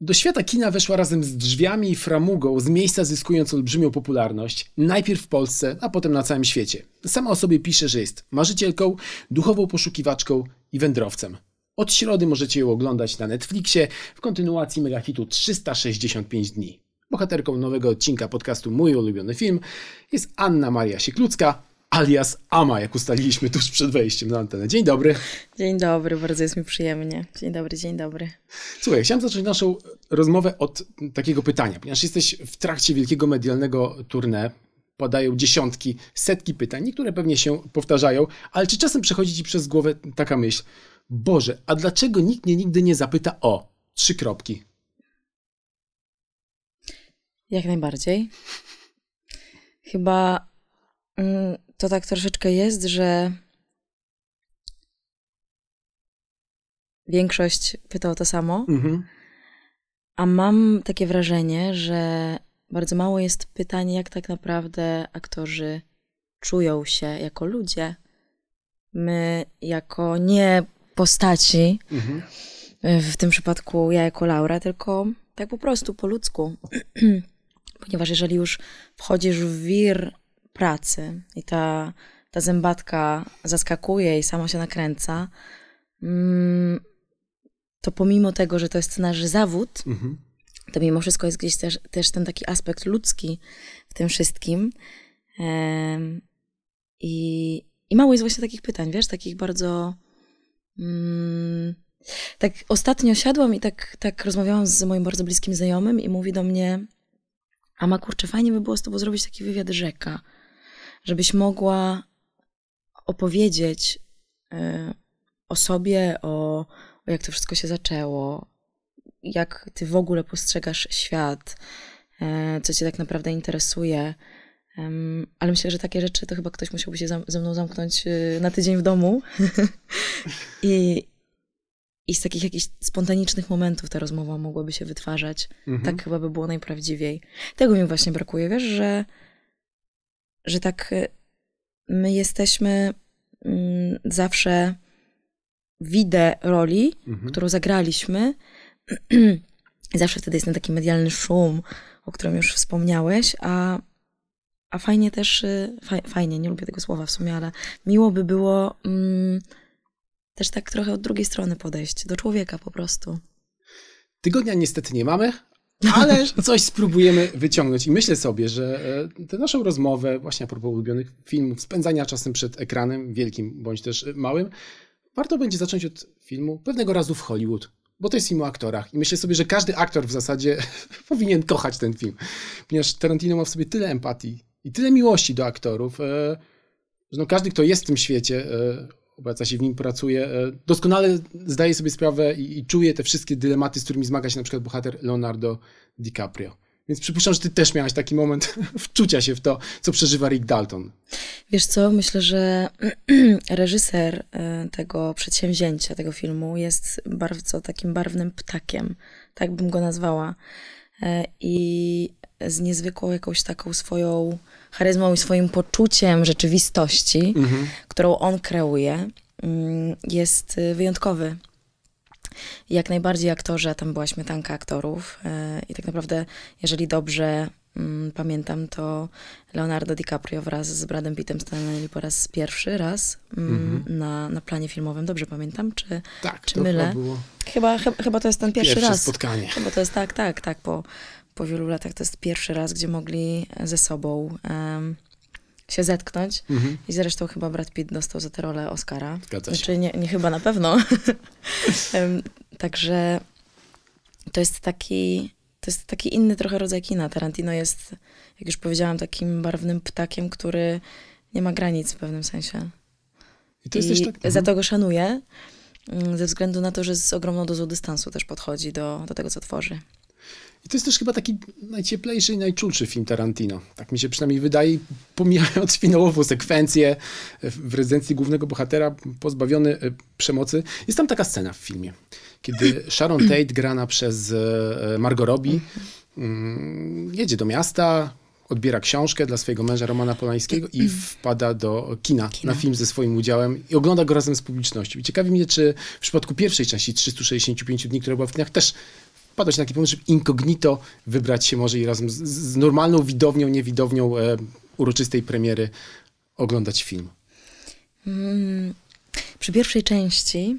Do świata kina weszła razem z drzwiami i framugą, z miejsca zyskując olbrzymią popularność, najpierw w Polsce, a potem na całym świecie. Sama o sobie pisze, że jest marzycielką, duchową poszukiwaczką i wędrowcem. Od środy możecie ją oglądać na Netflixie, w kontynuacji megahitu 365 dni. Bohaterką nowego odcinka podcastu Mój ulubiony film jest Anna Maria Siklucka, alias Ama, jak ustaliliśmy tuż przed wejściem na antenę. Dzień dobry. Dzień dobry, bardzo jest mi przyjemnie. Dzień dobry, dzień dobry. Słuchaj, chciałem zacząć naszą rozmowę od takiego pytania, ponieważ jesteś w trakcie wielkiego medialnego tournée, padają dziesiątki, setki pytań, niektóre pewnie się powtarzają, ale czy czasem przechodzi ci przez głowę taka myśl, Boże, a dlaczego nikt mnie nigdy nie zapyta o trzy kropki? Jak najbardziej. Chyba... Mm, to tak troszeczkę jest, że większość pyta o to samo, mhm. a mam takie wrażenie, że bardzo mało jest pytań, jak tak naprawdę aktorzy czują się jako ludzie. My, jako nie postaci, mhm. w tym przypadku ja jako Laura, tylko tak po prostu, po ludzku. Ponieważ jeżeli już wchodzisz w wir pracy i ta, ta zębatka zaskakuje i sama się nakręca, mm, to pomimo tego, że to jest nasz zawód, mhm. to mimo wszystko jest gdzieś też, też ten taki aspekt ludzki w tym wszystkim. I, i mało jest właśnie takich pytań, wiesz, takich bardzo. Mm, tak ostatnio siadłam i tak, tak rozmawiałam z moim bardzo bliskim znajomym i mówi do mnie, a ma kurczę, fajnie by było z tobą zrobić taki wywiad rzeka żebyś mogła opowiedzieć e, o sobie, o, o jak to wszystko się zaczęło, jak ty w ogóle postrzegasz świat, e, co cię tak naprawdę interesuje. Ale myślę, że takie rzeczy to chyba ktoś musiałby się ze mną zamknąć e, na tydzień w domu. I, I z takich jakichś spontanicznych momentów ta rozmowa mogłaby się wytwarzać. Mhm. Tak chyba by było najprawdziwiej. Tego mi właśnie brakuje, wiesz, że że tak y, my jesteśmy mm, zawsze widę roli, mhm. którą zagraliśmy. zawsze wtedy jest ten taki medialny szum, o którym już wspomniałeś, a, a fajnie też, y, fajnie, nie lubię tego słowa w sumie, ale miło by było mm, też tak trochę od drugiej strony podejść, do człowieka po prostu. Tygodnia niestety nie mamy, ale coś spróbujemy wyciągnąć. I myślę sobie, że e, tę naszą rozmowę właśnie a propos ulubionych filmów, spędzania czasem przed ekranem, wielkim bądź też małym, warto będzie zacząć od filmu Pewnego razu w Hollywood, bo to jest film o aktorach. I myślę sobie, że każdy aktor w zasadzie powinien kochać ten film, ponieważ Tarantino ma w sobie tyle empatii i tyle miłości do aktorów, e, że no każdy, kto jest w tym świecie, e, obraca się w nim, pracuje. E, doskonale zdaje sobie sprawę i, i czuje te wszystkie dylematy, z którymi zmaga się na przykład bohater Leonardo DiCaprio. Więc przypuszczam, że ty też miałaś taki moment wczucia się w to, co przeżywa Rick Dalton. Wiesz co, myślę, że reżyser e, tego przedsięwzięcia, tego filmu jest bardzo takim barwnym ptakiem, tak bym go nazwała. E, I z niezwykłą jakąś taką swoją charyzmą i swoim poczuciem rzeczywistości, mhm. którą on kreuje, mm, jest y, wyjątkowy. Jak najbardziej aktorzy, tam była śmietanka aktorów e, i tak naprawdę, jeżeli dobrze mm, pamiętam, to Leonardo DiCaprio wraz z Bradem Pittem stanęli po raz pierwszy raz mm, mhm. na, na planie filmowym. Dobrze pamiętam, czy, tak, czy mylę? Chyba, było... chyba, chyba, to jest ten pierwszy, pierwsze raz. spotkanie. Chyba to jest tak, tak, tak, po, po wielu latach to jest pierwszy raz, gdzie mogli e, ze sobą um, się zetknąć. Mhm. I zresztą chyba Brad Pitt dostał za tę rolę Oscara. Zgadza się. Znaczy, nie, nie chyba na pewno. um, także to jest taki. To jest taki inny trochę rodzaj kina. Tarantino jest, jak już powiedziałam, takim barwnym ptakiem, który nie ma granic w pewnym sensie. I, to I tak... za mhm. to go szanuję, mm, ze względu na to, że z ogromną dozą dystansu też podchodzi do, do tego, co tworzy. I to jest też chyba taki najcieplejszy i najczulszy film Tarantino. Tak mi się przynajmniej wydaje, pomijając finałową sekwencję w rezydencji głównego bohatera pozbawiony e, przemocy. Jest tam taka scena w filmie, kiedy Sharon Tate grana przez e, Margot Robbie mm, jedzie do miasta, odbiera książkę dla swojego męża Romana Polańskiego i mm. wpada do kina, kina, na film ze swoim udziałem i ogląda go razem z publicznością. I ciekawi mnie, czy w przypadku pierwszej części 365 dni, która była w kinach, też wpadłeś na taki pomysł, żeby incognito wybrać się może i razem z, z normalną widownią, niewidownią e, uroczystej premiery oglądać film? Mm, przy pierwszej części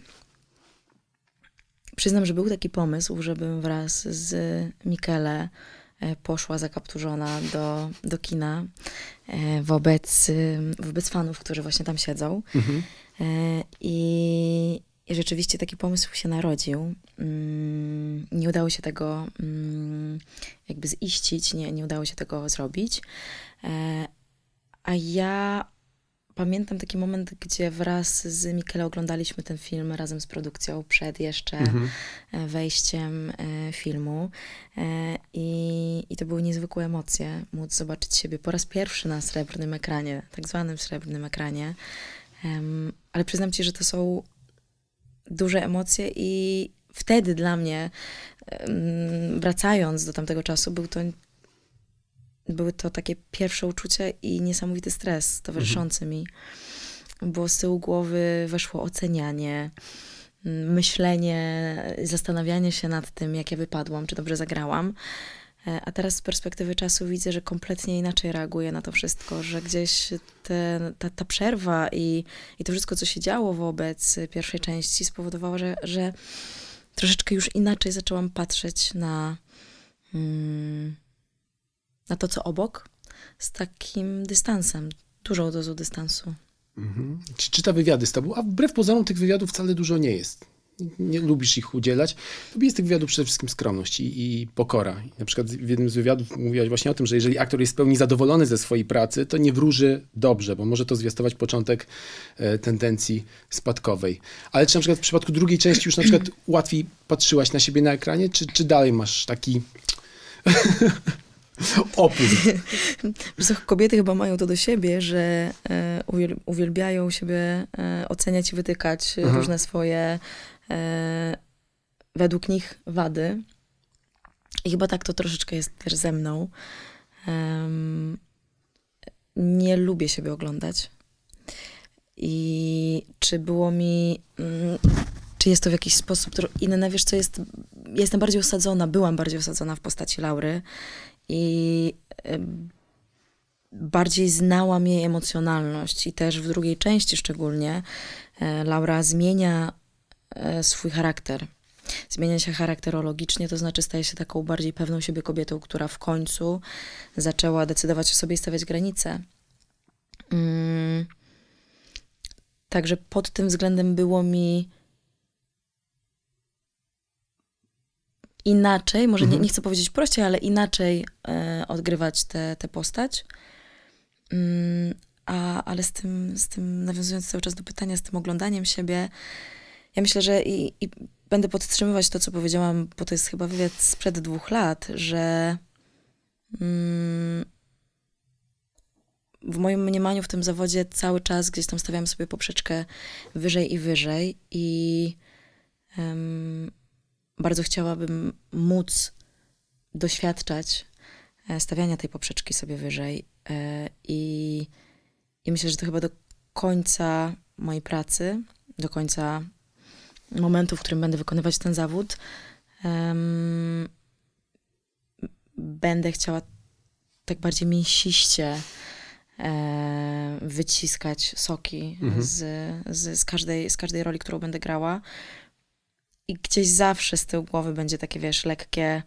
przyznam, że był taki pomysł, żebym wraz z Mikele e, poszła zakapturzona do, do kina e, wobec, e, wobec fanów, którzy właśnie tam siedzą. Mhm. I, i rzeczywiście taki pomysł się narodził. Mm, nie udało się tego mm, jakby ziścić, nie, nie udało się tego zrobić. E, a ja pamiętam taki moment, gdzie wraz z Mikele oglądaliśmy ten film razem z produkcją przed jeszcze mhm. E, wejściem e, filmu. I, I to były niezwykłe emocje móc zobaczyć siebie po raz pierwszy na srebrnym ekranie, tak zwanym srebrnym ekranie. Ale przyznam ci, że to są duże emocje i wtedy dla mnie, wracając do tamtego czasu, był to, były to takie pierwsze uczucie i niesamowity stres towarzyszący mhm. mi. Bo z tyłu głowy weszło ocenianie, mm, myślenie, zastanawianie się nad tym, jak ja wypadłam, czy dobrze zagrałam. E, a teraz z perspektywy czasu widzę, że kompletnie inaczej reaguję na to wszystko, że gdzieś te, ta, ta przerwa i, i to wszystko, co się działo wobec pierwszej części, spowodowało, że, że troszeczkę już inaczej zaczęłam patrzeć na, mm, na to, co obok, z takim dystansem, dużą dozą dystansu. Mhm. Czy czyta wywiady z tobą, a wbrew pozorom tych wywiadów wcale dużo nie jest nie lubisz ich udzielać. Lubię z tych wywiadów przede wszystkim skromność i, i pokora. na przykład w jednym z wywiadów mówiłaś właśnie o tym, że jeżeli aktor jest w pełni zadowolony ze swojej pracy, to nie wróży dobrze, bo może to zwiastować początek e, tendencji spadkowej. Ale czy na przykład w przypadku drugiej części już na przykład łatwiej patrzyłaś na siebie na ekranie, czy, czy dalej masz taki... Opór. kobiety chyba mają to do siebie, że e, uwielbiają siebie e, oceniać i wytykać e, mhm. różne swoje według nich wady. I chyba tak to troszeczkę jest też ze mną. Um, nie lubię siebie oglądać. I czy było mi. Mm, czy jest to w jakiś sposób inne? Wiesz, co jest. Jestem bardziej osadzona, byłam bardziej osadzona w postaci Laury i bardziej znałam jej emocjonalność i też w drugiej części szczególnie e, Laura zmienia e, swój charakter. Zmienia się charakterologicznie, to znaczy staje się taką bardziej pewną siebie kobietą, która w końcu zaczęła decydować o sobie i stawiać granice. Mm. Także pod tym względem było mi inaczej, może mhm. nie, nie, chcę powiedzieć prościej, ale inaczej y, odgrywać tę postać. Mm, a, ale z tym, z tym, nawiązując cały czas do pytania, z tym oglądaniem siebie, ja myślę, że i, i będę podtrzymywać to, co powiedziałam, bo to jest chyba wywiad sprzed dwóch lat, że mm, w moim mniemaniu w tym zawodzie cały czas gdzieś tam stawiam sobie poprzeczkę wyżej i wyżej i um, bardzo chciałabym móc doświadczać e, stawiania tej poprzeczki sobie wyżej. E, I, i myślę, że to chyba do końca mojej pracy, do końca momentu, w którym będę wykonywać ten zawód, um, będę chciała tak bardziej mięsiście e, wyciskać soki mhm. z, z, z, każdej, z każdej roli, którą będę grała i gdzieś zawsze z tyłu głowy będzie takie, wiesz, lekkie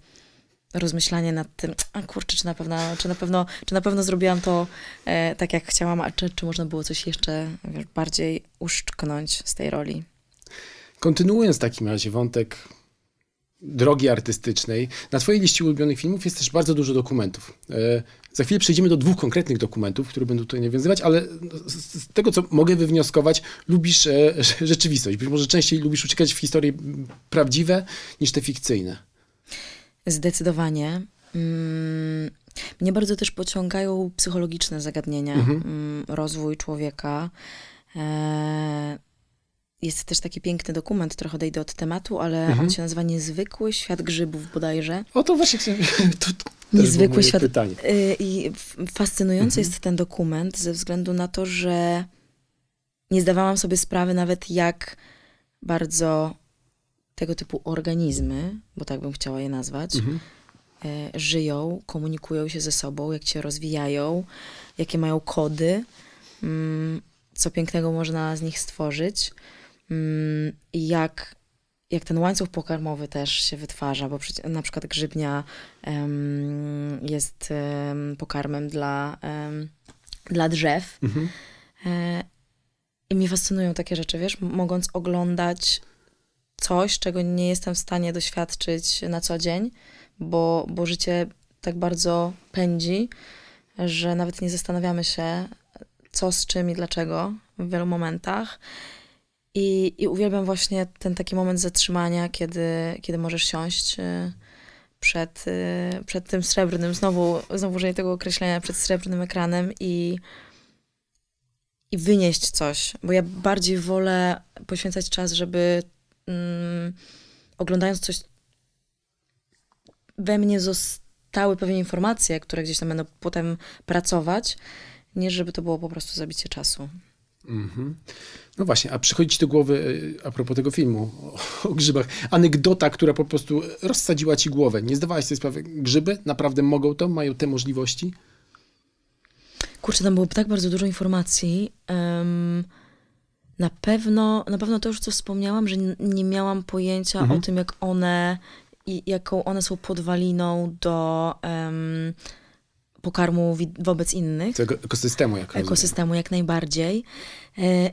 rozmyślanie nad tym, kurczę, czy na pewno, czy na pewno, czy na pewno zrobiłam to e, tak, jak chciałam, a czy, czy można było coś jeszcze wiesz, bardziej uszczknąć z tej roli. Kontynuując w takim razie wątek drogi artystycznej, na twojej liście ulubionych filmów jest też bardzo dużo dokumentów. E, za chwilę przejdziemy do dwóch konkretnych dokumentów, które będą tutaj nawiązywać, ale z, tego, co mogę wywnioskować, lubisz e, rzeczywistość. Być może częściej lubisz uciekać w historie prawdziwe niż te fikcyjne. Zdecydowanie. Mm, mnie bardzo też pociągają psychologiczne zagadnienia, mhm. Mm, rozwój człowieka. E, jest też taki piękny dokument, trochę odejdę od tematu, ale mhm. on się nazywa Niezwykły Świat Grzybów bodajże. O to właśnie, to, niezwykły świat. Pytanie. Y, I fascynujący mhm. jest ten dokument ze względu na to, że nie zdawałam sobie sprawy nawet jak bardzo tego typu organizmy, bo tak bym chciała je nazwać, mhm. Y, żyją, komunikują się ze sobą, jak się rozwijają, jakie mają kody, mm, co pięknego można z nich stworzyć, mm, jak jak ten łańcuch pokarmowy też się wytwarza, bo na przykład grzybnia um, jest um, pokarmem dla, um, dla drzew. Mhm. E, I mnie fascynują takie rzeczy, wiesz, mogąc oglądać coś, czego nie jestem w stanie doświadczyć na co dzień, bo, bo życie tak bardzo pędzi, że nawet nie zastanawiamy się, co z czym i dlaczego w wielu momentach. I, I uwielbiam właśnie ten taki moment zatrzymania, kiedy, kiedy możesz siąść y, przed, y, przed tym srebrnym, znowu, znowu użyję tego określenia, przed srebrnym ekranem i, i wynieść coś. Bo ja bardziej wolę poświęcać czas, żeby mm, oglądając coś, we mnie zostały pewne informacje, które gdzieś tam będą potem pracować, niż żeby to było po prostu zabicie czasu. Mm -hmm. No właśnie, a przychodzi ci do głowy, e, a propos tego filmu o, o, grzybach, anegdota, która po prostu rozsadziła ci głowę. Nie zdawałaś sobie sprawy, grzyby naprawdę mogą to, mają te możliwości? Kurczę, tam było tak bardzo dużo informacji. Um, na pewno, na pewno to już co wspomniałam, że nie miałam pojęcia o mhm. tym, jak one, i jaką one są podwaliną do um, pokarmu wobec innych. ekosystemu, jak Ekosystemu, jak najbardziej. E,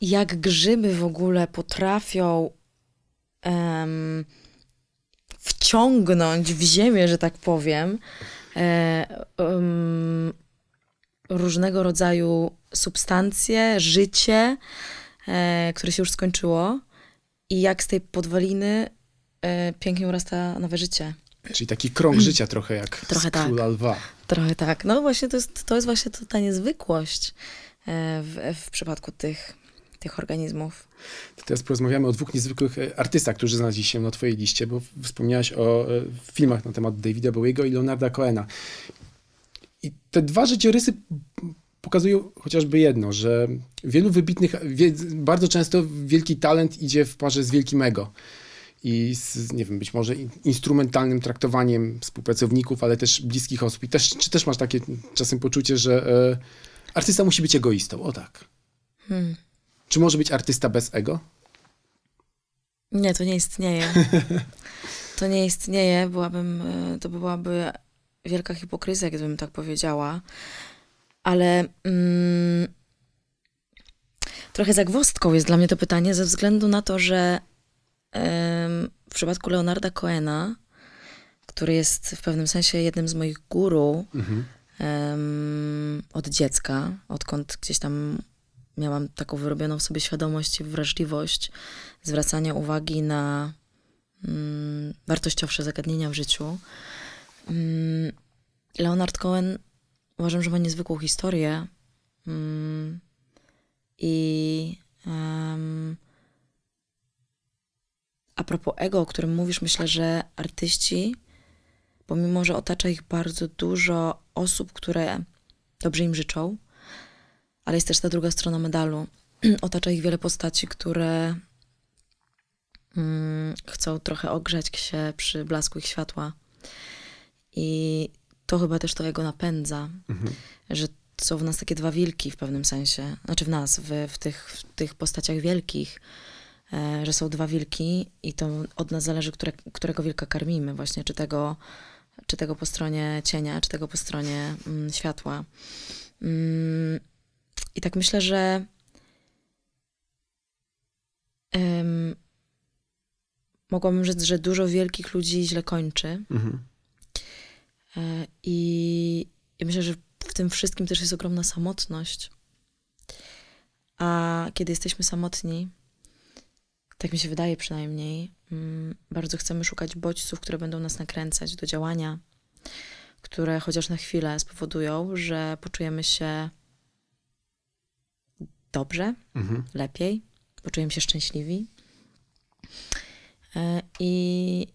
jak grzyby w ogóle potrafią um, wciągnąć w ziemię, że tak powiem, um, różnego rodzaju substancje, życie, e, które się już skończyło i jak z tej podwaliny e, pięknie urasta nowe życie. Czyli taki krąg życia trochę jak trochę z tak. Króla Lwa. Trochę tak. No właśnie to jest, to jest właśnie to, ta niezwykłość e, w, w przypadku tych, tych organizmów. To teraz porozmawiamy o dwóch niezwykłych e, artystach, którzy znaleźli się na twojej liście, bo wspomniałaś o e, filmach na temat Davida Bowiego i Leonarda Cohena. I te dwa życiorysy pokazują chociażby jedno, że wielu wybitnych, bardzo często wielki talent idzie w parze z wielkim ego i z, nie wiem, być może instrumentalnym traktowaniem współpracowników, ale też bliskich osób. I też, czy też masz takie czasem poczucie, że e, artysta musi być egoistą? O tak. Hmm. Czy może być artysta bez ego? Nie, to nie istnieje. to nie istnieje. Byłabym, e, to byłaby wielka hipokryzja, gdybym tak powiedziała. Ale mm, trochę zagwostką jest dla mnie to pytanie, ze względu na to, że w przypadku Leonarda Coena, który jest w pewnym sensie jednym z moich guru mhm. od dziecka, odkąd gdzieś tam miałam taką wyrobioną w sobie świadomość i wrażliwość zwracania uwagi na wartościowe mm, wartościowsze zagadnienia w życiu. Mm, Leonard Cohen uważam, że ma niezwykłą historię mm, i um, a propos ego, o którym mówisz, myślę, że artyści, pomimo że otacza ich bardzo dużo osób, które dobrze im życzą, ale jest też ta druga strona medalu. otacza ich wiele postaci, które mm, chcą trochę ogrzać się przy blasku ich światła. I to chyba też to ego napędza, mhm. że są w nas takie dwa wilki w pewnym sensie. Znaczy w nas, w, w, tych, w tych postaciach wielkich E, że są dwa wilki i to od nas zależy, które, którego wilka karmimy właśnie, czy tego, czy tego po stronie cienia, czy tego po stronie mm, światła. Mm, I tak myślę, że um, mogłabym rzec, że dużo wielkich ludzi źle kończy. Mhm. E, I myślę, że w tym wszystkim też jest ogromna samotność. A kiedy jesteśmy samotni, tak mi się wydaje przynajmniej, mm, bardzo chcemy szukać bodźców, które będą nas nakręcać do działania, które chociaż na chwilę spowodują, że poczujemy się dobrze, mhm. lepiej, poczujemy się szczęśliwi. E, I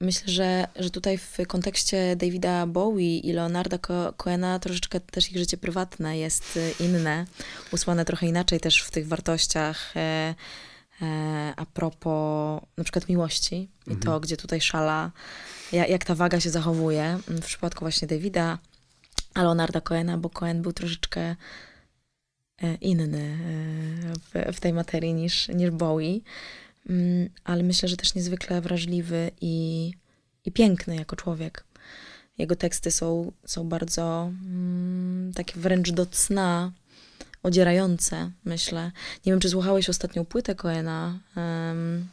myślę, że, że tutaj w kontekście Davida Bowie i Leonarda Coena troszeczkę też ich życie prywatne jest e, inne, usłane trochę inaczej też w tych wartościach e, E, a propos na przykład miłości mhm. i to, mhm. gdzie tutaj szala, jak, jak ta waga się zachowuje. Mm, w przypadku właśnie Davida, Leonarda Coena, bo Cohen był troszeczkę e, inny e, w, w tej materii niż, niż Bowie, mm, ale myślę, że też niezwykle wrażliwy i, i piękny jako człowiek. Jego teksty są, są bardzo mm, takie wręcz do cna odzierające, myślę. Nie wiem, czy słuchałeś ostatnią płytę Koena, um,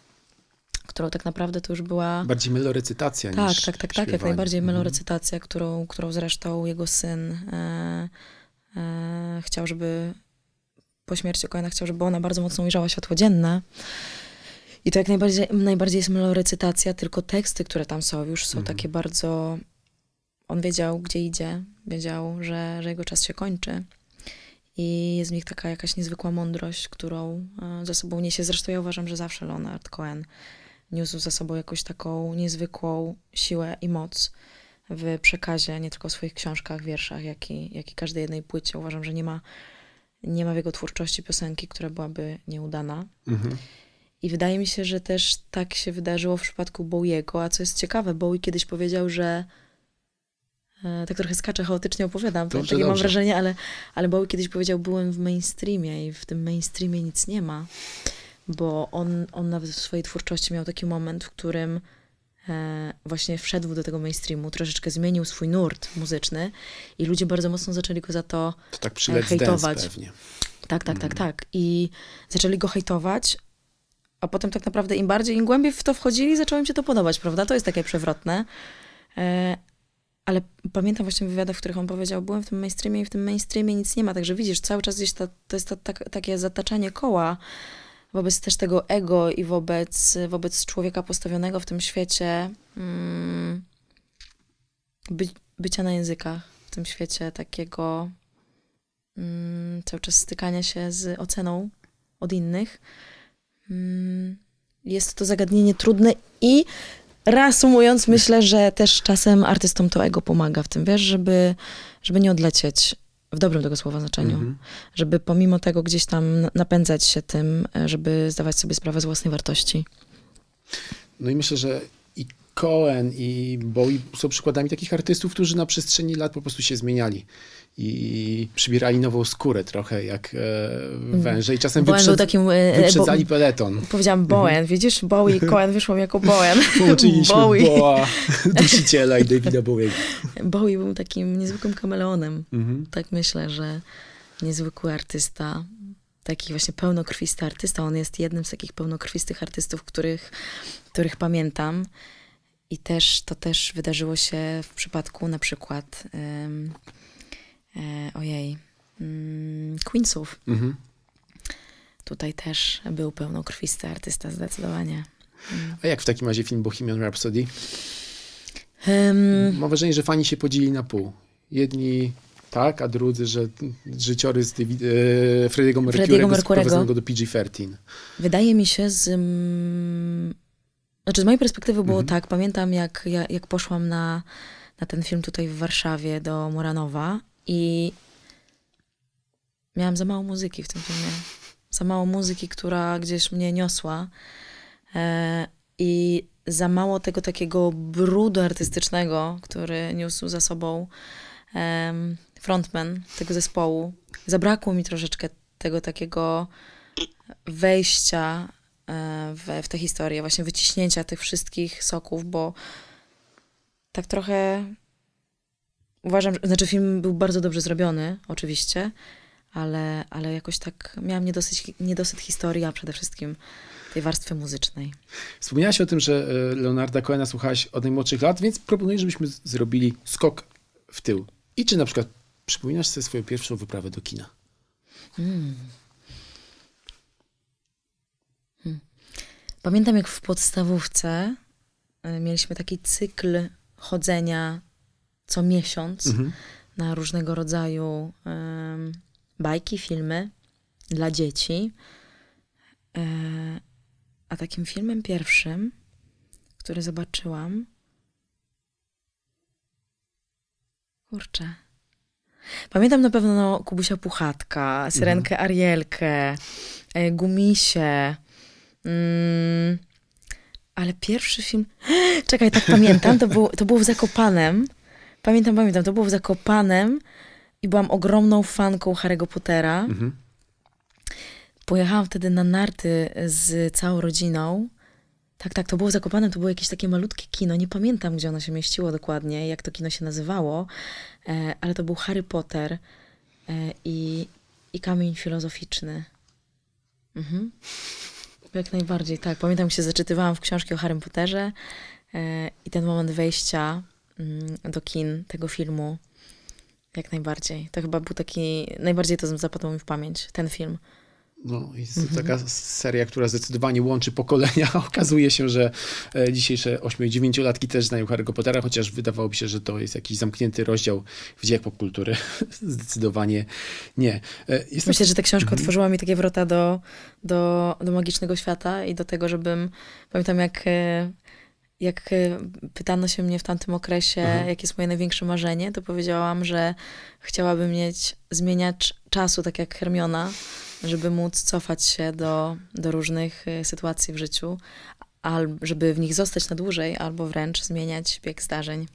którą tak naprawdę to już była... Bardziej melorecytacja tak, niż Tak, tak, tak, jak najbardziej mhm. melorecytacja, mhm. którą, którą zresztą jego syn e, e, chciał, żeby po śmierci Koena chciał, żeby ona bardzo mocno ujrzała światło dzienne. I to jak najbardziej, najbardziej jest melorecytacja, tylko teksty, które tam są, już są mhm. takie bardzo... On wiedział, gdzie idzie, wiedział, że, że jego czas się kończy i jest w nich taka jakaś niezwykła mądrość, którą e, za sobą niesie. Zresztą ja uważam, że zawsze Leonard Cohen niósł za sobą jakąś taką niezwykłą siłę i moc w przekazie, nie tylko w swoich książkach, wierszach, jak i, jak i każdej jednej płycie. Uważam, że nie ma, nie ma w jego twórczości piosenki, która byłaby nieudana. Mhm. I wydaje mi się, że też tak się wydarzyło w przypadku Bowiego, a co jest ciekawe, Bowie kiedyś powiedział, że E, tak trochę skaczę, chaotycznie opowiadam, dobrze, takie dobrze. mam wrażenie, ale, ale Bowie kiedyś powiedział, byłem w mainstreamie i w tym mainstreamie nic nie ma, bo on, on nawet w swojej twórczości miał taki moment, w którym e, właśnie wszedł do tego mainstreamu, troszeczkę zmienił swój nurt muzyczny i ludzie bardzo mocno zaczęli go za to, to tak e, hejtować. Pewnie. Tak, tak, tak mm. tak, tak. I zaczęli go hejtować, a potem tak naprawdę im bardziej, im głębiej w to wchodzili, zaczęło im się to podobać, prawda? To jest takie przewrotne. E, ale pamiętam właśnie wywiady, w których on powiedział, byłem w tym mainstreamie i w tym mainstreamie nic nie ma, także widzisz, cały czas gdzieś ta, to jest ta, takie zataczanie koła wobec też tego ego i wobec, wobec człowieka postawionego w tym świecie mm, by, bycia na językach w tym świecie, takiego mm, cały czas stykania się z oceną od innych. Mm, jest to zagadnienie trudne i reasumując, myślę, że też czasem artystom to ego pomaga w tym, wiesz, żeby, żeby nie odlecieć w dobrym tego słowa znaczeniu, mhm. żeby pomimo tego gdzieś tam napędzać się tym, e, żeby zdawać sobie sprawę z własnej wartości. No i myślę, że Cohen i Bowie są przykładami takich artystów, którzy na przestrzeni lat po prostu się zmieniali i przybierali nową skórę trochę, jak e, mm. węże i czasem Bowen wyprzed, był takim, e, wyprzedzali bo, peleton. Powiedziałam mhm. Bowen, mhm. widzisz? Bowie, Cohen, wyszło mi jako Bowen. Połączyliśmy Bowie. Boa, dusiciela i Davida Bowie. Bowie był takim niezwykłym kameleonem. Mhm. Tak myślę, że niezwykły artysta, taki właśnie pełnokrwisty artysta. On jest jednym z takich pełnokrwistych artystów, których, których pamiętam. I też to też wydarzyło się w przypadku na przykład um, e, ojej, um, Queensów. Mhm. Tutaj też był pełnokrwisty artysta zdecydowanie. A jak w takim razie film Bohemian Rhapsody? Um, Mam wrażenie, że fani się podzieli na pół. Jedni tak, a drudzy, że życiorys David, e, Freddiego Mercurego sprowadzono go do PG-13. Wydaje mi się z... Mm, znaczy, z mojej perspektywy było mhm. tak. Pamiętam, jak, jak poszłam na, na ten film tutaj w Warszawie do Muranowa i miałam za mało muzyki w tym filmie. Za mało muzyki, która gdzieś mnie niosła. E, I za mało tego takiego brudu artystycznego, który niósł za sobą e, frontman tego zespołu. Zabrakło mi troszeczkę tego takiego wejścia E, w, w tę historię, właśnie wyciśnięcia tych wszystkich soków, bo tak trochę uważam, że, znaczy film był bardzo dobrze zrobiony, oczywiście, ale, ale jakoś tak miałam niedosyć, niedosyt historii, a przede wszystkim tej warstwy muzycznej. Wspomniałaś o tym, że e, Leonarda Cohena słuchałaś od najmłodszych lat, więc proponuję, żebyśmy zrobili skok w tył. I czy na przykład przypominasz sobie swoją pierwszą wyprawę do kina? Hmm. Pamiętam, jak w podstawówce e, mieliśmy taki cykl chodzenia co miesiąc mhm. na różnego rodzaju um, bajki, filmy dla dzieci. E, a takim filmem pierwszym, który zobaczyłam, kurczę. Pamiętam na pewno Kubusia Puchatka, Syrenkę mhm. Arielkę, e, Gumisie, Mm, ale pierwszy film. Czekaj, tak pamiętam, to było, to było w Zakopanem. Pamiętam, pamiętam, to było w Zakopanem i byłam ogromną fanką Harry'ego Pottera. Mhm. Pojechałam wtedy na narty z całą rodziną. Tak, tak, to było w Zakopanem, to było jakieś takie malutkie kino, nie pamiętam, gdzie ono się mieściło dokładnie, jak to kino się nazywało, e, ale to był Harry Potter e, i, i Kamień Filozoficzny. Mhm. Jak najbardziej, tak. Pamiętam, jak się zaczytywałam w książki o Harry Potterze yy, i ten moment wejścia yy, do kin tego filmu, jak najbardziej. To chyba był taki, najbardziej to zapadło mi w pamięć, ten film. No, jest mhm. taka seria, która zdecydowanie łączy pokolenia. Okazuje się, że e, dzisiejsze 8 i 9 latki też znają Harry Pottera, chociaż wydawałoby się, że to jest jakiś zamknięty rozdział w dziejach popkultury. Zdecydowanie nie. E, Myślę, że ta książka mhm. otworzyła mi takie wrota do, do, do magicznego świata i do tego, żebym, pamiętam jak e, jak y, pytano się mnie w tamtym okresie, mhm. jakie jest moje największe marzenie, to powiedziałam, że chciałabym mieć zmieniacz czasu, tak jak Hermiona, żeby móc cofać się do, do różnych y, sytuacji w życiu, al, żeby w nich zostać na dłużej, albo wręcz zmieniać bieg zdarzeń.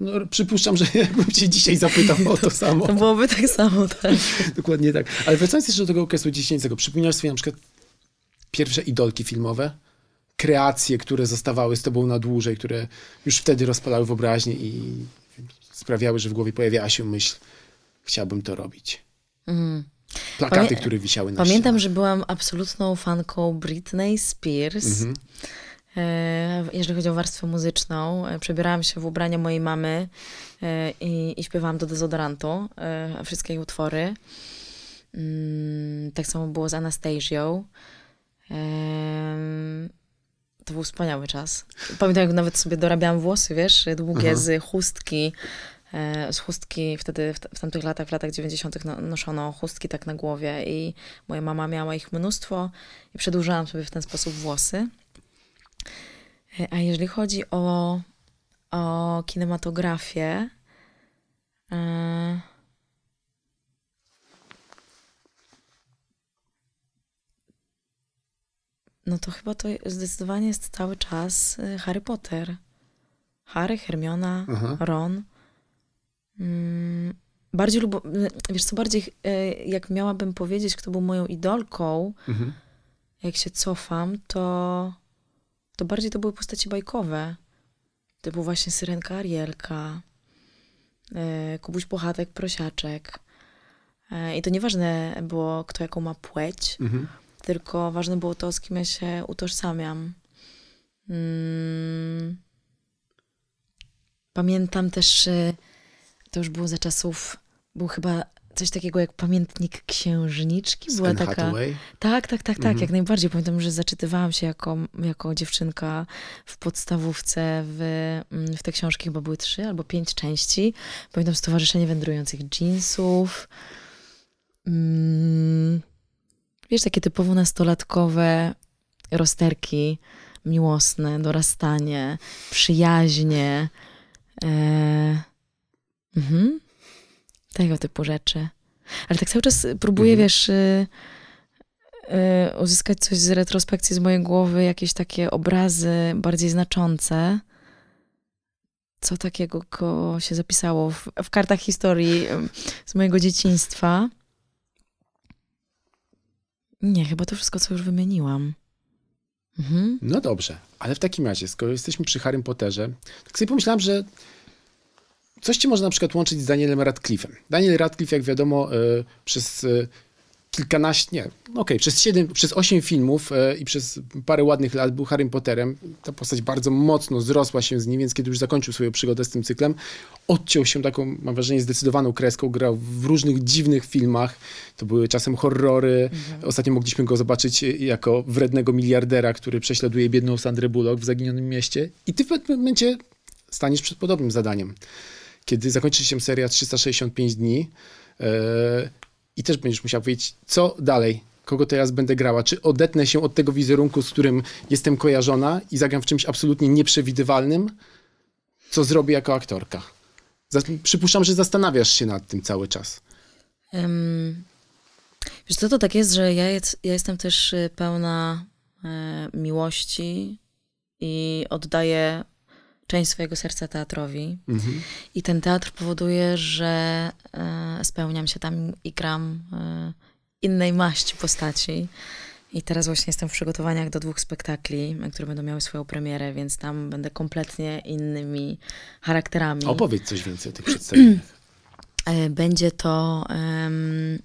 No, przypuszczam, że jakbym cię dzisiaj zapytał o to samo. To byłoby tak samo, tak. Dokładnie tak. Ale wracając jeszcze do tego okresu dzisiejszego? Przypomniałeś sobie na przykład pierwsze idolki filmowe? kreacje, które zostawały z tobą na dłużej, które już wtedy rozpadały wyobraźnię i sprawiały, że w głowie pojawiała się myśl, chciałbym to robić. Mm. Plakaty, Pamię które wisiały na Pamiętam, ścianach. że byłam absolutną fanką Britney Spears. Mm -hmm. Jeżeli chodzi o warstwę muzyczną, e, przebierałam się w ubrania mojej mamy e, i, i śpiewałam do dezodorantu wszystkie jej utwory. Mm, tak samo było z Anastasią to był wspaniały czas. Pamiętam, jak nawet sobie dorabiałam włosy, wiesz, długie mhm. z chustki. E, z chustki wtedy, w, tamtych latach, w latach 90. No, noszono chustki tak na głowie i moja mama miała ich mnóstwo i przedłużałam sobie w ten sposób włosy. E, a jeżeli chodzi o, o kinematografię, e, no to chyba to zdecydowanie jest cały czas y, Harry Potter. Harry, Hermiona, Aha. Ron. Mm, bardziej lubo... Y, wiesz co, bardziej y, jak miałabym powiedzieć, kto był moją idolką, mhm. jak się cofam, to, to bardziej to były postaci bajkowe. To był właśnie Syrenka Arielka, Kubuś Bohatek, Prosiaczek. I to nieważne było, kto jaką ma płeć. Mhm tylko ważne było to, z kim ja się utożsamiam. Mm. Pamiętam też, to już było za czasów, był chyba coś takiego jak pamiętnik księżniczki. Była taka. Tak, tak, tak, tak. Mm -hmm. Jak najbardziej. Pamiętam, że zaczytywałam się jako, jako dziewczynka w podstawówce w, mm, w te książki chyba były trzy albo pięć części. Pamiętam Stowarzyszenie Wędrujących Jeansów. Mm wiesz, takie typowo nastolatkowe rozterki miłosne, dorastanie, przyjaźnie. E... Mhm. Tego typu rzeczy. Ale tak cały czas próbuję, mhm. wiesz, y, y, uzyskać coś z retrospekcji z mojej głowy, jakieś takie obrazy bardziej znaczące. Co takiego się zapisało w, w kartach historii z mojego dzieciństwa. Nie, chyba to wszystko, co już wymieniłam. Mhm. No dobrze, ale w takim razie, skoro jesteśmy przy Harrym Potterze, tak sobie pomyślałam, że coś cię można na przykład łączyć z Danielem Radcliffe'em. Daniel Radcliffe, jak wiadomo, e, przez e, kilkanaście, nie, no okej, okay, przez siedem, przez osiem filmów e, i przez parę ładnych lat był Harry Potterem. Ta postać bardzo mocno zrosła się z nim, więc kiedy już zakończył swoją przygodę z tym cyklem, odciął się taką, mam wrażenie, zdecydowaną kreską. Grał w różnych dziwnych filmach. To były czasem horrory. Mhm. Ostatnio mogliśmy go zobaczyć e, jako wrednego miliardera, który prześladuje biedną Sandrę Bullock w Zaginionym Mieście. I ty w pewnym momencie staniesz przed podobnym zadaniem. Kiedy zakończy się seria 365 dni, e, i też będziesz musiał wiedzieć, co dalej, kogo teraz będę grała, czy odetnę się od tego wizerunku, z którym jestem kojarzona i zagram w czymś absolutnie nieprzewidywalnym, co zrobię jako aktorka. Przypuszczam, że zastanawiasz się nad tym cały czas. Um, wiesz to tak jest, że ja, jest, ja jestem też e, pełna e, miłości i oddaję część swojego serca teatrowi. Mhm. I ten teatr powoduje, że e, spełniam się tam i gram e, innej maści postaci. I teraz właśnie jestem w przygotowaniach do dwóch spektakli, które będą miały swoją premierę, więc tam będę kompletnie innymi charakterami. Opowiedz coś więcej o tych przedstawieniach. E, będzie to um,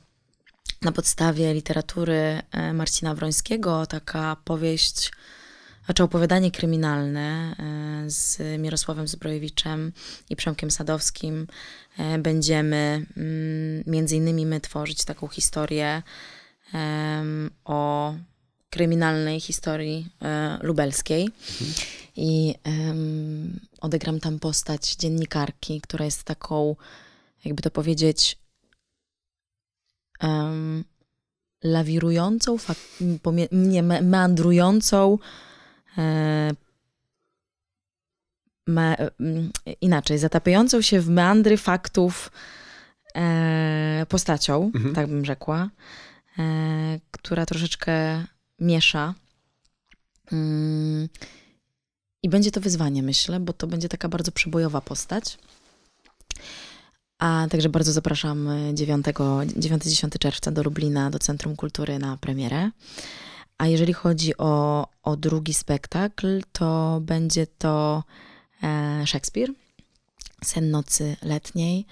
na podstawie literatury e, Marcina Wrońskiego, taka powieść znaczy opowiadanie kryminalne e, z Mirosławem Zbrojewiczem i Przemkiem Sadowskim. E, będziemy mm, między innymi my tworzyć taką historię o kryminalnej historii e, lubelskiej. I odegram tam postać dziennikarki, która jest taką, jakby to powiedzieć, lawirującą, nie, meandrującą E, e, inaczej, zatapiającą się w meandry faktów e, postacią, mhm. tak bym rzekła, e, która troszeczkę miesza. Mm, I będzie to wyzwanie, myślę, bo to będzie taka bardzo przebojowa postać. A także bardzo zapraszam 9-10 e, czerwca do Lublina, do Centrum Kultury na premierę. A jeżeli chodzi o, o drugi spektakl, to będzie to e, Szekspir, Sen Nocy Letniej,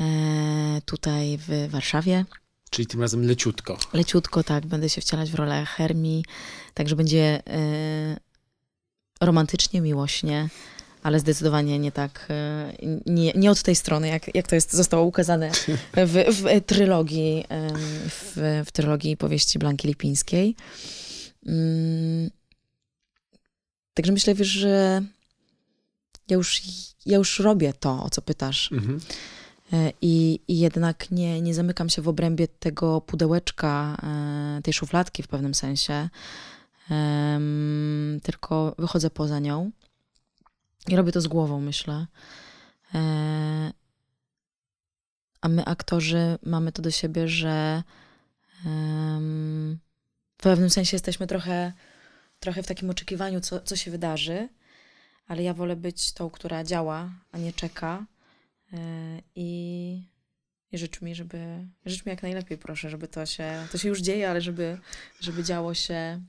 e, tutaj w Warszawie. Czyli tym razem leciutko. Leciutko, tak. Będę się wcielać w rolę Hermi. także będzie e, romantycznie, miłośnie ale zdecydowanie nie tak, e, nie, nie od tej strony, jak, jak to jest, zostało ukazane w, w trylogii, w, w trylogii powieści Blanki Lipińskiej. Mm. Także myślę, wiesz, że ja już, ja już robię to, o co pytasz. Mhm. E, I, I, jednak nie, nie zamykam się w obrębie tego pudełeczka, e, tej szufladki w pewnym sensie, tylko wychodzę poza nią. I robię to z głową, myślę. E, a my, aktorzy, mamy to do siebie, że w pewnym sensie jesteśmy trochę, trochę w takim oczekiwaniu, co, co się wydarzy, ale ja wolę być tą, która działa, a nie czeka. E, I, i życz mi, żeby. Życz mi jak najlepiej, proszę, żeby to się. To się już dzieje, ale żeby, żeby działo się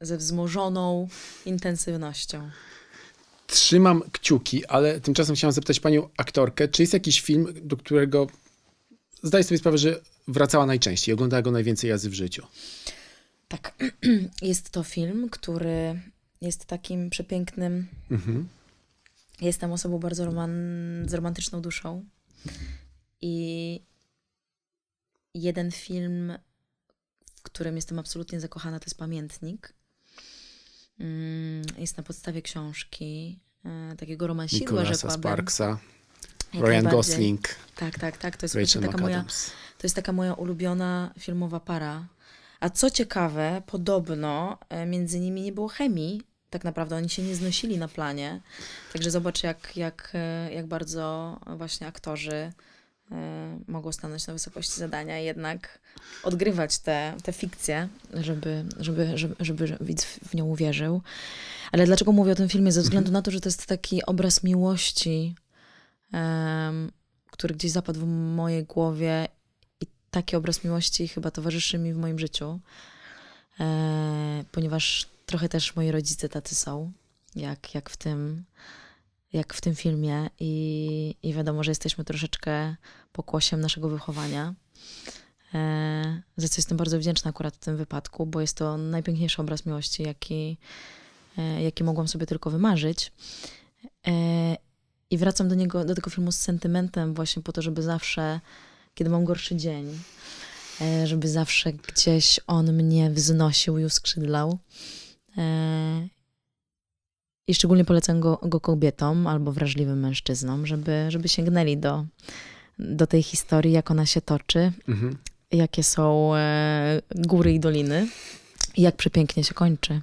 ze wzmożoną intensywnością. Trzymam kciuki, ale tymczasem chciałam zapytać panią aktorkę, czy jest jakiś film, do którego zdaję sobie sprawę, że wracała najczęściej, oglądała go najwięcej razy w życiu? Tak. Jest to film, który jest takim przepięknym. Mhm. Jestem osobą bardzo roman... z romantyczną duszą. I jeden film, w którym jestem absolutnie zakochana, to jest Pamiętnik. Mm, jest na podstawie książki e, takiego romansidła, że Sparksa. Ryan Gosling. Tak, tak, tak. To jest taka moja, to jest taka moja ulubiona filmowa para. A co ciekawe, podobno e, między nimi nie było chemii. Tak naprawdę oni się nie znosili na planie. Także zobacz, jak, jak, e, jak bardzo właśnie aktorzy Y, mogło stanąć na wysokości zadania i jednak odgrywać tę te, te fikcję, żeby, żeby, żeby, żeby widz w nią uwierzył. Ale dlaczego mówię o tym filmie? Ze względu na to, że to jest taki obraz miłości, um, który gdzieś zapadł w mojej głowie i taki obraz miłości chyba towarzyszy mi w moim życiu, e, ponieważ trochę też moi rodzice tacy są, jak, jak w tym jak w tym filmie, i, i wiadomo, że jesteśmy troszeczkę pokłosiem naszego wychowania. E, za co jestem bardzo wdzięczna akurat w tym wypadku, bo jest to najpiękniejszy obraz miłości, jaki, e, jaki mogłam sobie tylko wymarzyć. E, I wracam do niego, do tego filmu z sentymentem, właśnie po to, żeby zawsze, kiedy mam gorszy dzień, e, żeby zawsze gdzieś on mnie wznosił i uskrzydlał. E, i szczególnie polecam go, go kobietom albo wrażliwym mężczyznom, żeby, żeby sięgnęli do, do tej historii, jak ona się toczy, mhm. jakie są e, góry i doliny i jak przepięknie się kończy.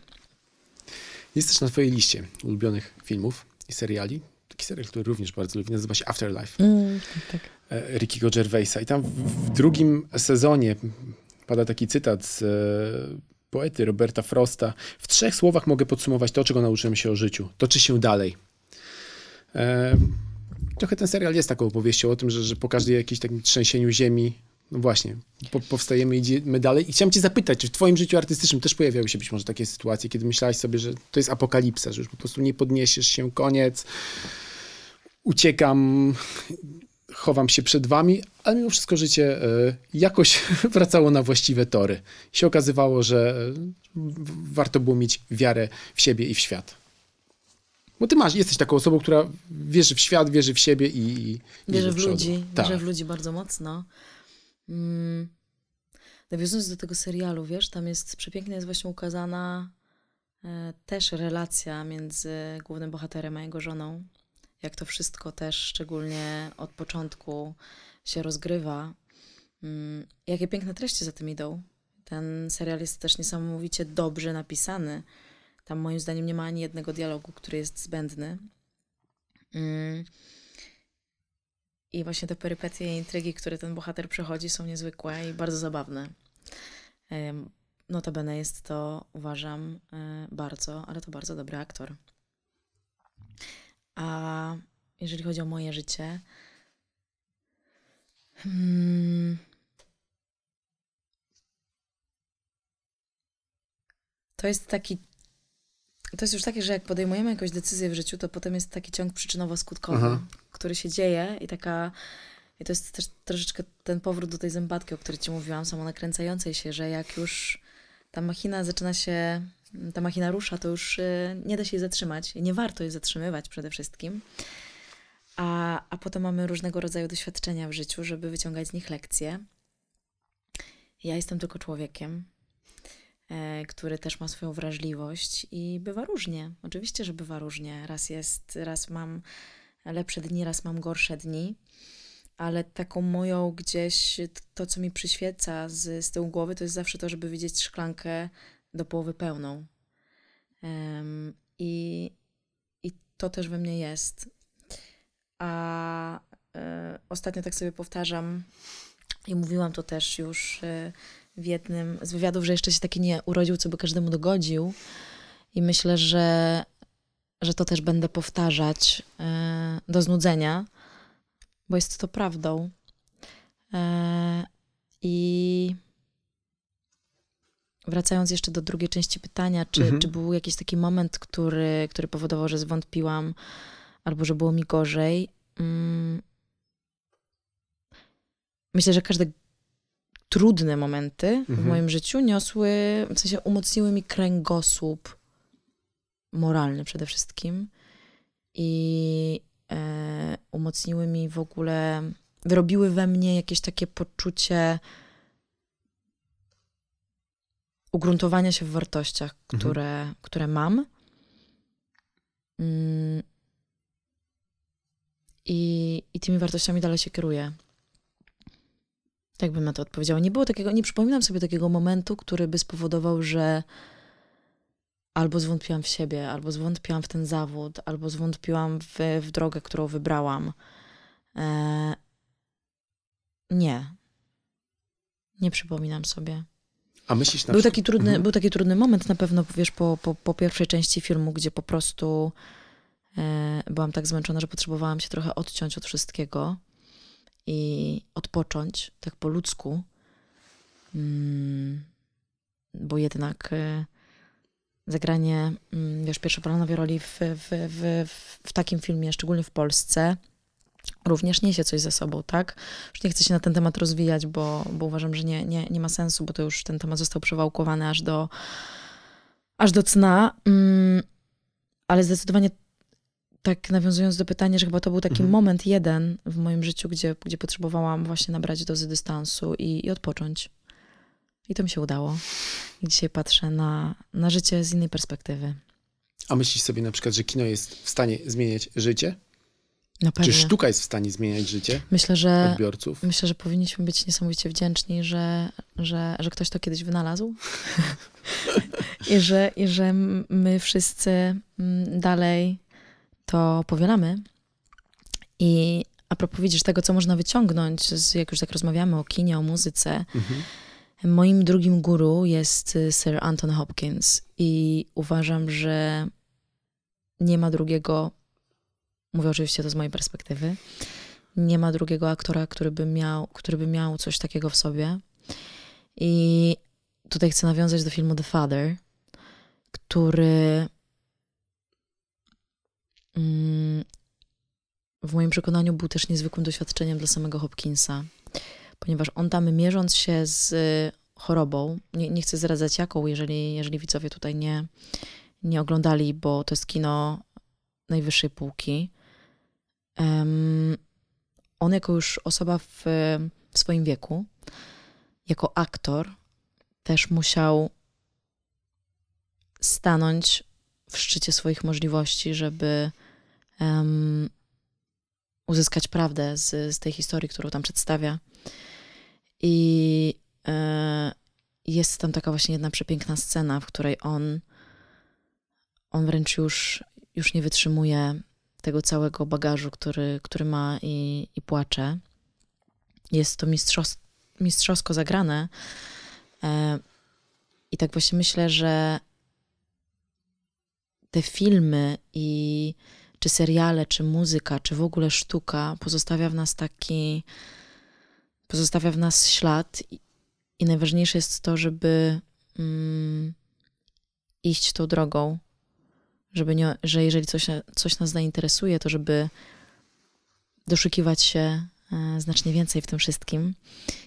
Jest też na Twojej liście ulubionych filmów i seriali. Taki serial, który również bardzo lubię, nazywa się Afterlife. Mm, tak. tak. E, Rickiego Gervaisa. I tam w, w drugim sezonie pada taki cytat z poety Roberta Frosta. W trzech słowach mogę podsumować to, czego nauczyłem się o życiu. Toczy się dalej. E, trochę ten serial jest taką opowieścią o tym, że, że po każdym jakimś takim trzęsieniu ziemi, no właśnie, po, powstajemy i idziemy dalej. I chciałem cię zapytać, czy w twoim życiu artystycznym też pojawiały się być może takie sytuacje, kiedy myślałeś sobie, że to jest apokalipsa, że już po prostu nie podniesiesz się, koniec, uciekam, chowam się przed wami, ale mimo wszystko życie e, jakoś wracało na właściwe tory. się okazywało, że e, warto było mieć wiarę w siebie i w świat. Bo ty masz, jesteś taką osobą, która wierzy w świat, wierzy w siebie i. i wierzy w ludzi. Tak. Wierzę w ludzi bardzo mocno. Mm. Nawiązując do tego serialu, wiesz, tam jest przepięknie jest właśnie ukazana e, też relacja między głównym bohaterem a jego żoną jak to wszystko też szczególnie od początku się rozgrywa. Mm, jakie piękne treści za tym idą. Ten serial jest też niesamowicie dobrze napisany. Tam moim zdaniem nie ma ani jednego dialogu, który jest zbędny. Mm. I właśnie te perypetie i intrygi, które ten bohater przechodzi, są niezwykłe i bardzo zabawne. Notabene jest to, uważam, e, bardzo, ale to bardzo dobry aktor. A jeżeli chodzi o moje życie, hmm, to jest taki. To jest już takie, że jak podejmujemy jakąś decyzję w życiu, to potem jest taki ciąg przyczynowo-skutkowy, który się dzieje i taka. I to jest też troszeczkę ten powrót do tej zębatki, o której ci mówiłam, nakręcającej się, że jak już ta machina zaczyna się ta machina rusza, to już y, nie da się jej zatrzymać. Nie warto jej zatrzymywać przede wszystkim. A, a potem mamy różnego rodzaju doświadczenia w życiu, żeby wyciągać z nich lekcje. Ja jestem tylko człowiekiem, e, który też ma swoją wrażliwość i bywa różnie. Oczywiście, że bywa różnie. Raz jest, raz mam lepsze dni, raz mam gorsze dni, ale taką moją gdzieś to, co mi przyświeca z, z tyłu głowy, to jest zawsze to, żeby widzieć szklankę do połowy pełną. Um, i, I to też we mnie jest. A e, ostatnio tak sobie powtarzam i mówiłam to też już e, w jednym z wywiadów, że jeszcze się taki nie urodził, co by każdemu dogodził. I myślę, że, że to też będę powtarzać e, do znudzenia, bo jest to prawdą. E, I Wracając jeszcze do drugiej części pytania, czy, mhm. czy był jakiś taki moment, który, który powodował, że zwątpiłam albo że było mi gorzej? Mm. Myślę, że każde trudne momenty mhm. w moim życiu niosły, w sensie umocniły mi kręgosłup moralny przede wszystkim i e, umocniły mi w ogóle, wyrobiły we mnie jakieś takie poczucie ugruntowania się w wartościach, które, mhm. które mam. Mm. I, I tymi wartościami dalej się kieruję. Tak bym na to odpowiedziała. Nie było takiego, nie przypominam sobie takiego momentu, który by spowodował, że albo zwątpiłam w siebie, albo zwątpiłam w ten zawód, albo zwątpiłam w, w drogę, którą wybrałam. E, nie. Nie przypominam sobie. A myślisz na był, taki trudny, mhm. był taki trudny moment na pewno, wiesz, po, po, po pierwszej części filmu, gdzie po prostu e, byłam tak zmęczona, że potrzebowałam się trochę odciąć od wszystkiego i odpocząć, tak po ludzku. Mm, bo jednak e, zagranie, mm, wiesz, pierwszoplanowej roli w, w, w, w, takim filmie, szczególnie w Polsce, również niesie coś ze sobą, tak? Już nie chcę się na ten temat rozwijać, bo, bo uważam, że nie, nie, nie ma sensu, bo to już ten temat został przewałkowany aż do, aż do cna. Mm, ale zdecydowanie tak nawiązując do pytania, że chyba to był taki mhm. moment jeden w moim życiu, gdzie, gdzie potrzebowałam właśnie nabrać dozy dystansu i, i odpocząć. I to mi się udało. I dzisiaj patrzę na, na życie z innej perspektywy. A myślisz sobie na przykład, że kino jest w stanie zmieniać życie? Czy sztuka jest w stanie zmieniać życie myślę, że, odbiorców? Myślę, że powinniśmy być niesamowicie wdzięczni, że, że, że ktoś to kiedyś wynalazł I, że, i że my wszyscy dalej to powielamy. I a propos widzisz tego, co można wyciągnąć, z, jak już tak rozmawiamy o kinie, o muzyce, mhm. moim drugim guru jest y, Sir Anton Hopkins i uważam, że nie ma drugiego Mówię oczywiście to z mojej perspektywy. Nie ma drugiego aktora, który by miał, który by miał coś takiego w sobie. I tutaj chcę nawiązać do filmu The Father, który mm, w moim przekonaniu był też niezwykłym doświadczeniem dla samego Hopkinsa, ponieważ on tam mierząc się z y, chorobą, nie, nie chcę zdradzać jaką, jeżeli, jeżeli widzowie tutaj nie, nie oglądali, bo to jest kino najwyższej półki, um, on jako już osoba w, w swoim wieku, jako aktor, też musiał stanąć w szczycie swoich możliwości, żeby um, uzyskać prawdę z, z tej historii, którą tam przedstawia. I e, jest tam taka właśnie jedna przepiękna scena, w której on, on wręcz już, już nie wytrzymuje tego całego bagażu, który, który ma i, i płacze. Jest to mistrzos, mistrzowsko zagrane. E, I tak właśnie myślę, że te filmy i czy seriale, czy muzyka, czy w ogóle sztuka pozostawia w nas taki, pozostawia w nas ślad i, i najważniejsze jest to, żeby mm, iść tą drogą żeby nie, że jeżeli coś, coś nas zainteresuje, to żeby doszukiwać się e, znacznie więcej w tym wszystkim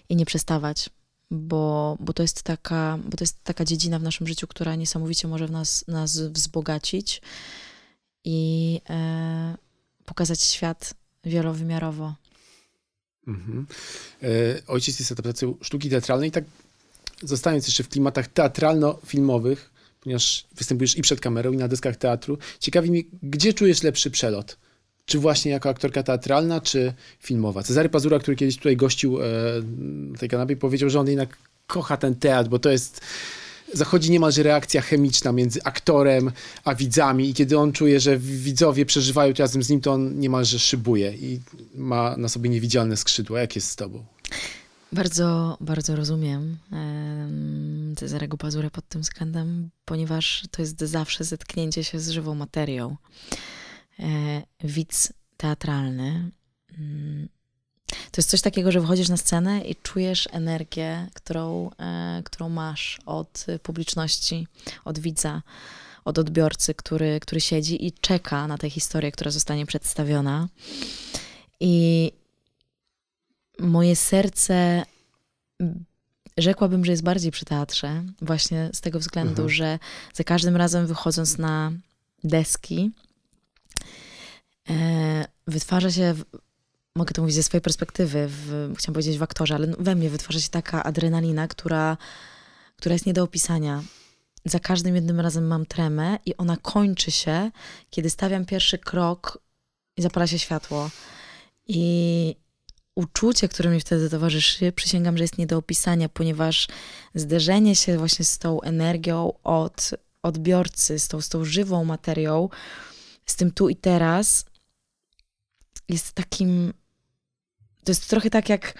i nie przestawać, bo, bo, to, jest taka, bo to jest taka dziedzina w naszym życiu, która niesamowicie może w nas, nas wzbogacić i e, pokazać świat wielowymiarowo. Mhm. E, ojciec jest adaptacją sztuki teatralnej, tak zostając jeszcze w klimatach teatralno-filmowych, ponieważ występujesz i przed kamerą, i na deskach teatru. Ciekawi mnie, gdzie czujesz lepszy przelot? Czy właśnie jako aktorka teatralna, czy filmowa? Cezary Pazura, który kiedyś tutaj gościł e, na tej kanapie, powiedział, że on jednak kocha ten teatr, bo to jest zachodzi niemalże reakcja chemiczna między aktorem a widzami i kiedy on czuje, że widzowie przeżywają to razem z nim, to on niemalże szybuje i ma na sobie niewidzialne skrzydła. Jak jest z tobą? Bardzo, bardzo rozumiem. Um Cezarego Pazurę pod tym względem, ponieważ to jest zawsze zetknięcie się z żywą materią. E, widz teatralny. Mm, to jest coś takiego, że wchodzisz na scenę i czujesz energię, którą, e, którą masz od publiczności, od widza, od odbiorcy, który, który siedzi i czeka na tę historię, która zostanie przedstawiona. I moje serce Rzekłabym, że jest bardziej przy teatrze, właśnie z tego względu, mhm. że za każdym razem wychodząc na deski, e, wytwarza się, mogę to mówić ze swojej perspektywy, w, chciałam powiedzieć w aktorze, ale we mnie wytwarza się taka adrenalina, która, która jest nie do opisania. Za każdym jednym razem mam tremę i ona kończy się, kiedy stawiam pierwszy krok i zapala się światło. I, uczucie, które mi wtedy towarzyszy, przysięgam, że jest nie do opisania, ponieważ zderzenie się właśnie z tą energią od odbiorcy, z tą, z tą żywą materią, z tym tu i teraz, jest takim. To jest trochę tak jak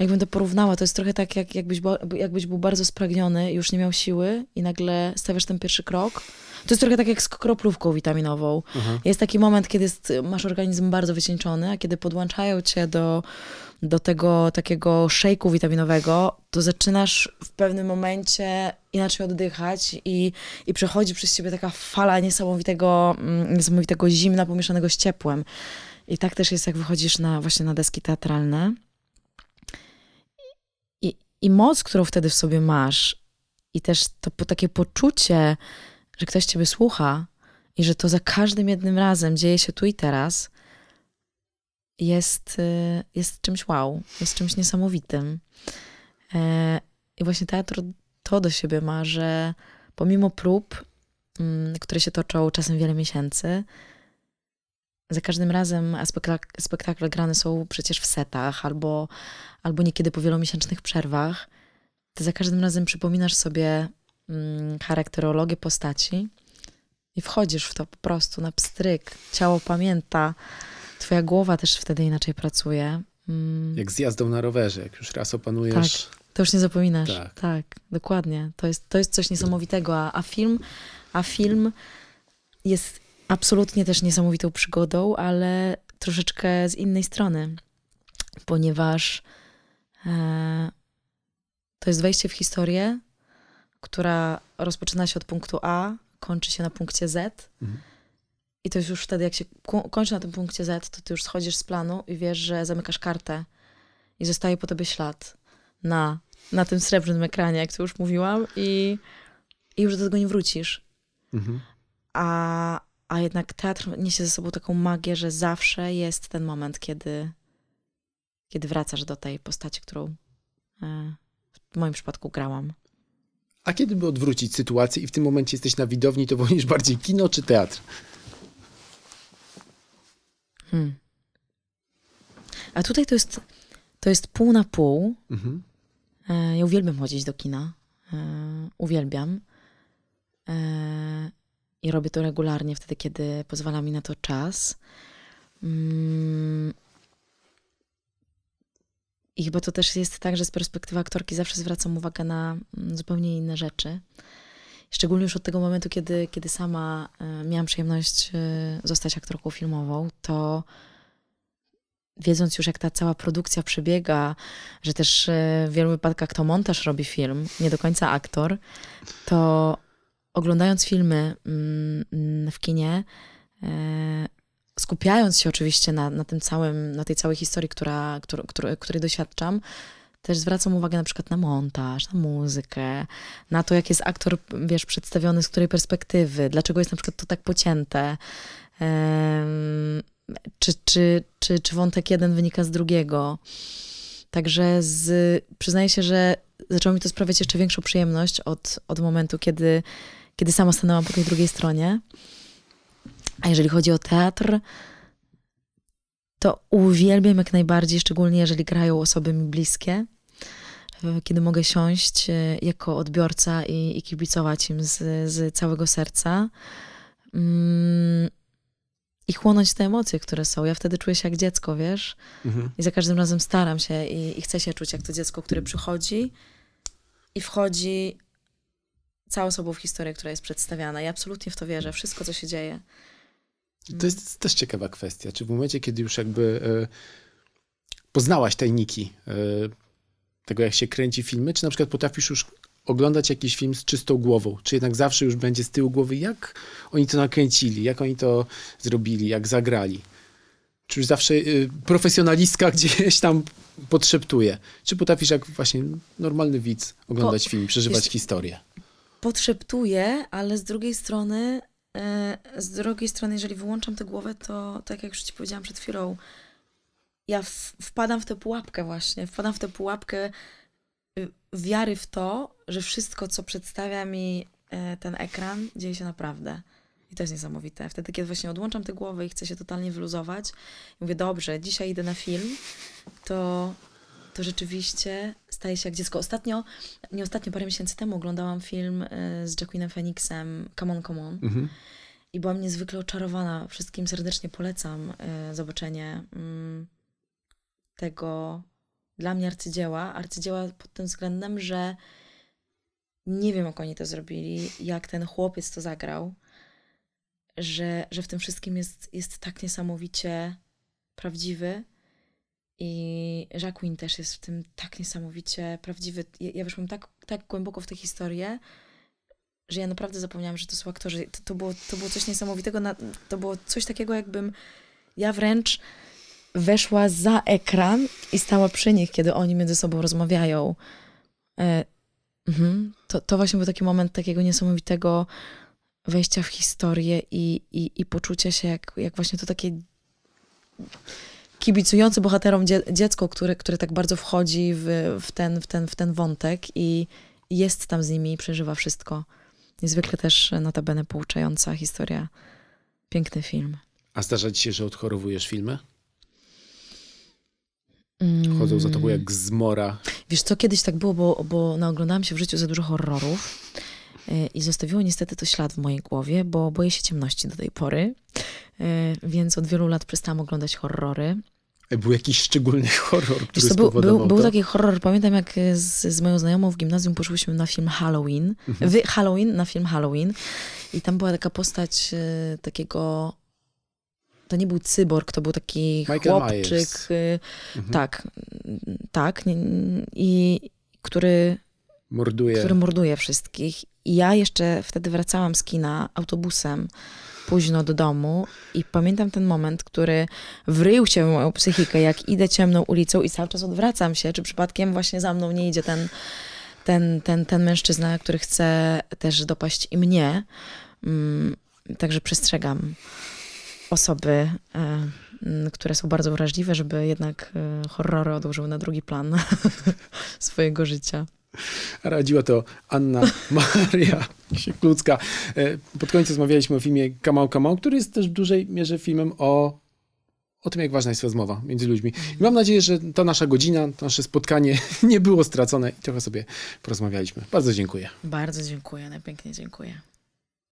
jakbym to porównała, to jest trochę tak, jak, jakbyś, jakbyś był bardzo spragniony, już nie miał siły i nagle stawiasz ten pierwszy krok. To jest trochę tak jak z kroplówką witaminową. Mhm. Jest taki moment, kiedy jest, masz organizm bardzo wycieńczony, a kiedy podłączają cię do, do tego takiego szejku witaminowego, to zaczynasz w pewnym momencie inaczej oddychać i, i przechodzi przez ciebie taka fala niesamowitego, mm, niesamowitego zimna pomieszanego z ciepłem. I tak też jest, jak wychodzisz na, właśnie na deski teatralne. I moc, którą wtedy w sobie masz, i też to takie poczucie, że ktoś ciebie słucha i że to za każdym jednym razem dzieje się tu i teraz, jest, y, jest czymś wow, jest czymś niesamowitym. E, I właśnie teatr to do siebie ma, że pomimo prób, mm, które się toczą czasem wiele miesięcy, za każdym razem spektak spektakle grane są przecież w setach albo, albo niekiedy po wielomiesięcznych przerwach. Ty za każdym razem przypominasz sobie mm, charakterologię postaci i wchodzisz w to po prostu na pstryk. Ciało pamięta, twoja głowa też wtedy inaczej pracuje. Mm. Jak z jazdą na rowerze, jak już raz opanujesz. Tak, to już nie zapominasz. Tak, tak dokładnie. To jest, to jest coś niesamowitego, a, a film, a film jest absolutnie też niesamowitą przygodą, ale troszeczkę z innej strony, ponieważ e, to jest wejście w historię, która rozpoczyna się od punktu A, kończy się na punkcie Z. Mhm. I to jest już wtedy, jak się kończy na tym punkcie Z, to ty już schodzisz z planu i wiesz, że zamykasz kartę i zostaje po tobie ślad na, na tym srebrnym ekranie, jak to już mówiłam, i, i już do tego nie wrócisz. Mhm. A a jednak teatr niesie ze sobą taką magię, że zawsze jest ten moment, kiedy, kiedy wracasz do tej postaci, którą e, w moim przypadku grałam. A kiedy by odwrócić sytuację i w tym momencie jesteś na widowni, to wolisz bardziej kino czy teatr? Hmm. A tutaj to jest, to jest pół na pół. Mhm. E, ja uwielbiam chodzić do kina. E, uwielbiam i robię to regularnie wtedy, kiedy pozwala mi na to czas. Mm. I chyba to też jest tak, że z perspektywy aktorki zawsze zwracam uwagę na mm, zupełnie inne rzeczy. Szczególnie już od tego momentu, kiedy, kiedy sama e, miałam przyjemność e, zostać aktorką filmową, to wiedząc już, jak ta cała produkcja przebiega, że też e, w wielu wypadkach to montaż robi film, nie do końca aktor, to oglądając filmy mm, w kinie, e, skupiając się oczywiście na, na tym całym, na tej całej historii, która, który, który, której doświadczam, też zwracam uwagę na przykład na montaż, na muzykę, na to, jak jest aktor, wiesz, przedstawiony, z której perspektywy, dlaczego jest na przykład to tak pocięte, czy, czy, czy, czy wątek jeden wynika z drugiego. Także z, przyznaję się, że zaczęło mi to sprawiać jeszcze większą przyjemność od, od momentu, kiedy kiedy sama stanęłam po tej drugiej stronie. A jeżeli chodzi o teatr, to uwielbiam jak najbardziej, szczególnie jeżeli grają osoby mi bliskie, e, kiedy mogę siąść e, jako odbiorca i, i kibicować im z, z całego serca mm, i chłonąć te emocje, które są. Ja wtedy czuję się jak dziecko, wiesz? Mhm. I za każdym razem staram się i, i chcę się czuć jak to dziecko, które przychodzi i wchodzi Cała w historię, która jest przedstawiana. Ja absolutnie w to wierzę. Wszystko, co się dzieje. To jest też ciekawa kwestia. Czy w momencie, kiedy już jakby e, poznałaś tajniki e, tego, jak się kręci filmy, czy na przykład potrafisz już oglądać jakiś film z czystą głową? Czy jednak zawsze już będzie z tyłu głowy, jak oni to nakręcili, jak oni to zrobili, jak zagrali? Czy już zawsze e, profesjonalistka gdzieś tam podszeptuje? Czy potrafisz, jak właśnie normalny widz, oglądać po, film, przeżywać historię? podszeptuję, ale z drugiej strony, e, z drugiej strony, jeżeli wyłączam tę głowę, to tak jak już Ci powiedziałam przed chwilą, ja w, wpadam w tę pułapkę właśnie, wpadam w tę pułapkę y, wiary w to, że wszystko, co przedstawia mi e, ten ekran, dzieje się naprawdę. I to jest niesamowite. Wtedy, kiedy właśnie odłączam tę głowę i chcę się totalnie wyluzować, mówię, dobrze, dzisiaj idę na film, to to rzeczywiście staje się jak dziecko. Ostatnio, nie ostatnio, parę miesięcy temu oglądałam film e, z Jacqueline Phoenixem Come On, Come On. Mhm. I byłam niezwykle oczarowana. Wszystkim serdecznie polecam e, zobaczenie mm, tego dla mnie arcydzieła. Arcydzieła pod tym względem, że nie wiem, jak oni to zrobili, jak ten chłopiec to zagrał, że, że w tym wszystkim jest, jest tak niesamowicie prawdziwy i Jacqueline też jest w tym tak niesamowicie prawdziwy. Ja, ja wyszłam tak, tak głęboko w tę historię, że ja naprawdę zapomniałam, że to są aktorzy. To, to, było, to było coś niesamowitego. Na, to było coś takiego, jakbym ja wręcz weszła za ekran i stała przy nich, kiedy oni między sobą rozmawiają. E, mhm. to, to właśnie był taki moment takiego niesamowitego wejścia w historię i, i, i poczucia się jak, jak właśnie to takie kibicujące bohaterom dzie dziecko, które, które tak bardzo wchodzi w, w, ten, w, ten, w ten wątek i jest tam z nimi i przeżywa wszystko. Niezwykle też notabene pouczająca historia. Piękny film. A zdarza ci się, że odchorowujesz filmy? Mm. Chodzą za tobą jak zmora. Wiesz co, kiedyś tak było, bo, bo naoglądałam się w życiu za dużo horrorów y, i zostawiło niestety to ślad w mojej głowie, bo boję się ciemności do tej pory. Y, więc od wielu lat przestałam oglądać horrory. E, był jakiś szczególny horror, który co, był, był, był, taki horror, pamiętam jak z, z moją znajomą w gimnazjum poszłyśmy na film Halloween, mhm. wy Halloween, na film Halloween i tam była taka postać y, takiego, to nie był cyborg, to był taki Michael chłopczyk, e, mhm. tak, tak, nie, i który morduje. który morduje wszystkich i ja jeszcze wtedy wracałam z kina autobusem późno do domu i pamiętam ten moment, który wrył się w moją psychikę, jak idę ciemną ulicą i cały czas odwracam się, czy przypadkiem właśnie za mną nie idzie ten, ten, ten, ten mężczyzna, który chce też dopaść i mnie. Mm, także przestrzegam osoby, e, które są bardzo wrażliwe, żeby jednak e, horrory odłożyły na drugi plan swojego życia. Radziła to Anna Maria Klucka. E, pod koniec rozmawialiśmy o filmie Kamał Kamał, który jest też w dużej mierze filmem o, o tym, jak ważna jest rozmowa między ludźmi. I mam nadzieję, że ta nasza godzina, to nasze spotkanie nie było stracone i trochę sobie porozmawialiśmy. Bardzo dziękuję. Bardzo dziękuję, najpięknie dziękuję.